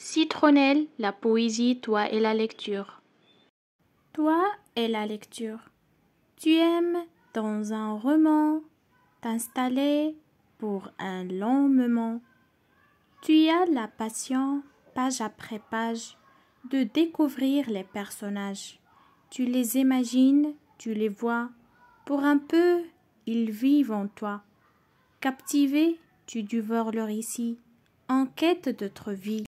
Citronnelle, la poésie, toi et la lecture. Toi et la lecture. Tu aimes, dans un roman, t'installer pour un long moment. Tu as la passion, page après page, de découvrir les personnages. Tu les imagines, tu les vois. Pour un peu, ils vivent en toi. Captivé, tu dévores leur récit, en quête d'autre vie.